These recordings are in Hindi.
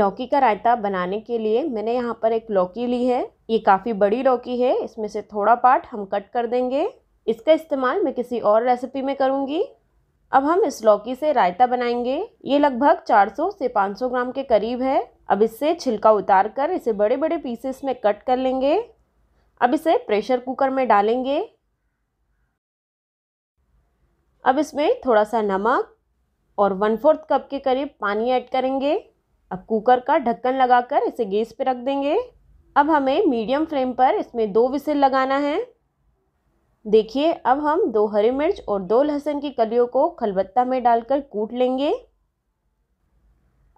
लौकी का रायता बनाने के लिए मैंने यहाँ पर एक लौकी ली है ये काफ़ी बड़ी लौकी है इसमें से थोड़ा पार्ट हम कट कर देंगे इसका इस्तेमाल मैं किसी और रेसिपी में करूँगी अब हम इस लौकी से रायता बनाएंगे ये लगभग 400 से 500 ग्राम के करीब है अब इससे छिलका उतार कर इसे बड़े बड़े पीसेस में कट कर लेंगे अब इसे प्रेशर कुकर में डालेंगे अब इसमें थोड़ा सा नमक और वन फोर्थ कप के करीब पानी ऐड करेंगे अब कुकर का ढक्कन लगाकर इसे गैस पर रख देंगे अब हमें मीडियम फ्लेम पर इसमें दो विसिल लगाना है देखिए अब हम दो हरी मिर्च और दो लहसुन की कलियों को खलबत्ता में डालकर कूट लेंगे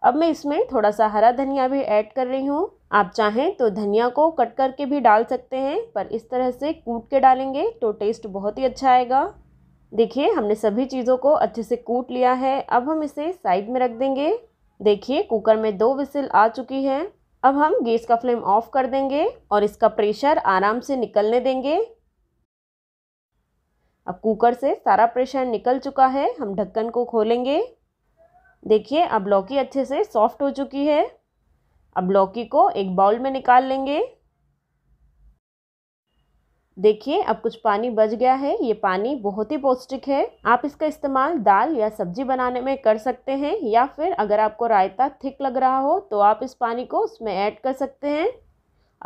अब मैं इसमें थोड़ा सा हरा धनिया भी ऐड कर रही हूँ आप चाहें तो धनिया को कट करके भी डाल सकते हैं पर इस तरह से कूट के डालेंगे तो टेस्ट बहुत ही अच्छा आएगा देखिए हमने सभी चीज़ों को अच्छे से कूट लिया है अब हम इसे साइड में रख देंगे देखिए कुकर में दो विसिल आ चुकी है अब हम गैस का फ्लेम ऑफ कर देंगे और इसका प्रेशर आराम से निकलने देंगे अब कुकर से सारा प्रेशर निकल चुका है हम ढक्कन को खोलेंगे देखिए अब लौकी अच्छे से सॉफ्ट हो चुकी है अब लौकी को एक बाउल में निकाल लेंगे देखिए अब कुछ पानी बच गया है ये पानी बहुत ही पौष्टिक है आप इसका इस्तेमाल दाल या सब्जी बनाने में कर सकते हैं या फिर अगर आपको रायता थिक लग रहा हो तो आप इस पानी को उसमें ऐड कर सकते हैं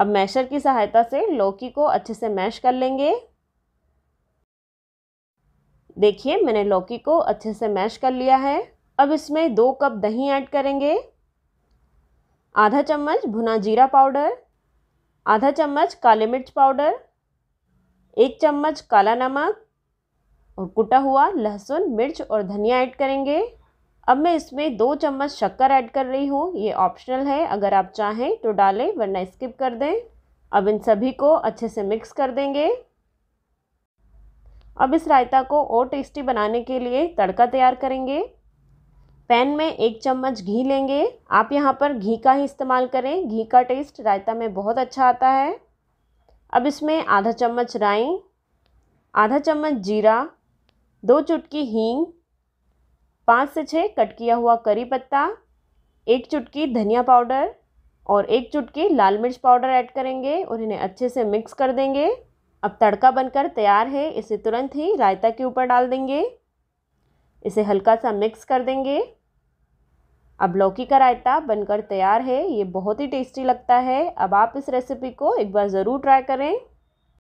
अब मैशर की सहायता से लौकी को अच्छे से मैश कर लेंगे देखिए मैंने लौकी को अच्छे से मैश कर लिया है अब इसमें दो कप दही ऐड करेंगे आधा चम्मच भुना जीरा पाउडर आधा चम्मच काले मिर्च पाउडर एक चम्मच काला नमक और कुटा हुआ लहसुन मिर्च और धनिया ऐड करेंगे अब मैं इसमें दो चम्मच शक्कर ऐड कर रही हूँ ये ऑप्शनल है अगर आप चाहें तो डालें वरना स्किप कर दें अब इन सभी को अच्छे से मिक्स कर देंगे अब इस रायता को और टेस्टी बनाने के लिए तड़का तैयार करेंगे पैन में एक चम्मच घी लेंगे आप यहाँ पर घी का ही इस्तेमाल करें घी का टेस्ट रायता में बहुत अच्छा आता है अब इसमें आधा चम्मच राई आधा चम्मच जीरा दो चुटकी हींग पाँच से छः कट किया हुआ करी पत्ता एक चुटकी धनिया पाउडर और एक चुटकी लाल मिर्च पाउडर ऐड करेंगे और इन्हें अच्छे से मिक्स कर देंगे अब तड़का बनकर तैयार है इसे तुरंत ही रायता के ऊपर डाल देंगे इसे हल्का सा मिक्स कर देंगे अब लौकी का रायता बनकर तैयार है ये बहुत ही टेस्टी लगता है अब आप इस रेसिपी को एक बार ज़रूर ट्राई करें